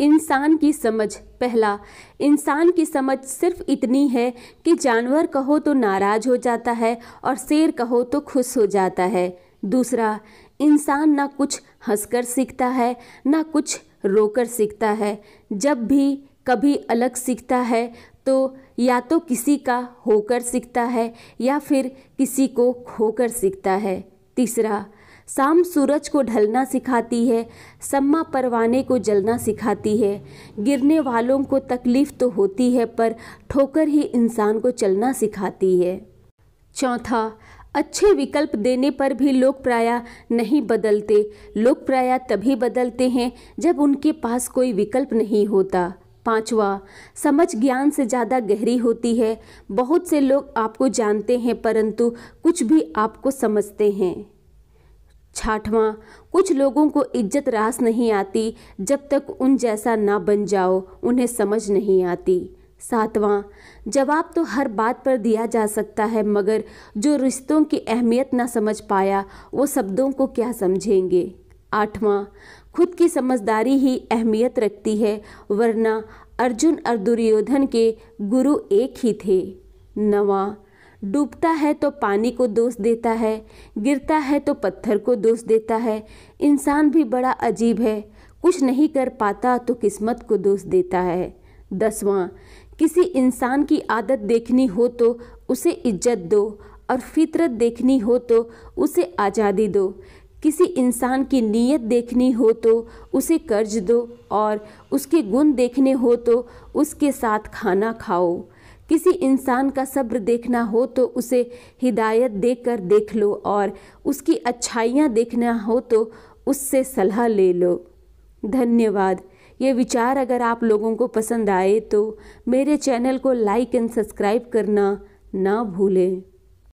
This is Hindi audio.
इंसान की समझ पहला इंसान की समझ सिर्फ इतनी है कि जानवर कहो तो नाराज़ हो जाता है और शेर कहो तो खुश हो जाता है दूसरा इंसान ना कुछ हंसकर सीखता है ना कुछ रोकर सीखता है जब भी कभी अलग सीखता है तो या तो किसी का होकर सीखता है या फिर किसी को खोकर सीखता है तीसरा शाम सूरज को ढलना सिखाती है सम्मा परवाने को जलना सिखाती है गिरने वालों को तकलीफ तो होती है पर ठोकर ही इंसान को चलना सिखाती है चौथा अच्छे विकल्प देने पर भी लोग प्राय नहीं बदलते लोग प्राय तभी बदलते हैं जब उनके पास कोई विकल्प नहीं होता पांचवा समझ ज्ञान से ज़्यादा गहरी होती है बहुत से लोग आपको जानते हैं परंतु कुछ भी आपको समझते हैं ठाठवां कुछ लोगों को इज्जत रास नहीं आती जब तक उन जैसा ना बन जाओ उन्हें समझ नहीं आती सातवां जवाब तो हर बात पर दिया जा सकता है मगर जो रिश्तों की अहमियत ना समझ पाया वो शब्दों को क्या समझेंगे आठवां खुद की समझदारी ही अहमियत रखती है वरना अर्जुन और दुर्योधन के गुरु एक ही थे नवा डूबता है तो पानी को दोष देता है गिरता है तो पत्थर को दोष देता है इंसान भी बड़ा अजीब है कुछ नहीं कर पाता तो किस्मत को दोष देता है दसवां किसी इंसान की आदत देखनी हो तो उसे इज्जत दो और फितरत देखनी हो तो उसे आज़ादी दो किसी इंसान की नीयत देखनी हो तो उसे कर्ज दो और उसके गुण देखने हो तो उसके साथ खाना खाओ किसी इंसान का सब्र देखना हो तो उसे हिदायत देकर देख लो और उसकी अच्छाइयाँ देखना हो तो उससे सलाह ले लो धन्यवाद ये विचार अगर आप लोगों को पसंद आए तो मेरे चैनल को लाइक एंड सब्सक्राइब करना ना भूलें